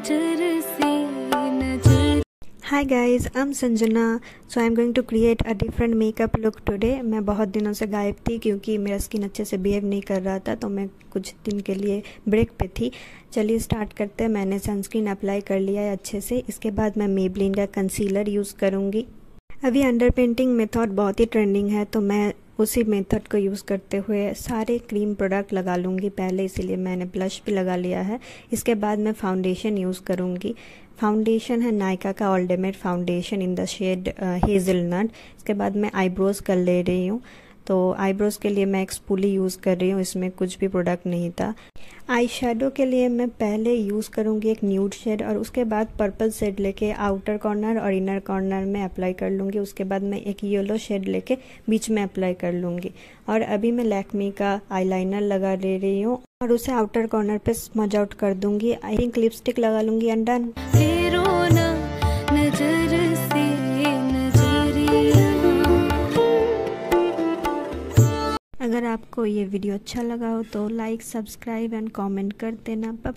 नजर से hi guys I am Sanjana so I am going to create a different makeup look today मैं बहुत दिनों से गायब थी क्योंकि मेरा स्किन अच्छे से बिहेव नहीं कर रहा था तो मैं कुछ दिन के लिए ब्रेक पे थी चलिए स्टार्ट करते हैं मैंने सनस्क्रीन अप्लाई कर लिया है अच्छे से इसके बाद मैं मेबलिन का कंसीलर यूज़ करूँगी अभी अंडर पेंटिंग मेथड बहुत ही ट्रेंडिंग है तो मैं उसी मेथड को यूज़ करते हुए सारे क्रीम प्रोडक्ट लगा लूँगी पहले इसीलिए मैंने ब्लश भी लगा लिया है इसके बाद मैं फाउंडेशन यूज़ करूँगी फाउंडेशन है नायका का all day matte foundation in the shade hazelnut इसके बाद मैं आईब्रोज़ कर ले रही हूँ तो आईब्रोज के लिए मैं एक स्पूली यूज़ कर रही हूँ इसमें कुछ भी प्रोडक्ट नहीं था आई शेडो के लिए मैं पहले यूज़ करूँगी एक न्यूड शेड और उसके बाद पर्पल शेड लेके आउटर कॉर्नर और इनर कॉर्नर में अप्लाई कर लूँगी उसके बाद मैं एक येलो शेड लेके बीच में अप्लाई कर लूँगी और अभी मैं लैक्मी का आई लगा ले रही हूँ और उसे आउटर कॉर्नर पे स्मज आउट कर दूंगी आई थिंक लिपस्टिक लगा लूंगी अंडन अगर आपको ये वीडियो अच्छा लगा हो तो लाइक सब्सक्राइब एंड कमेंट कर देना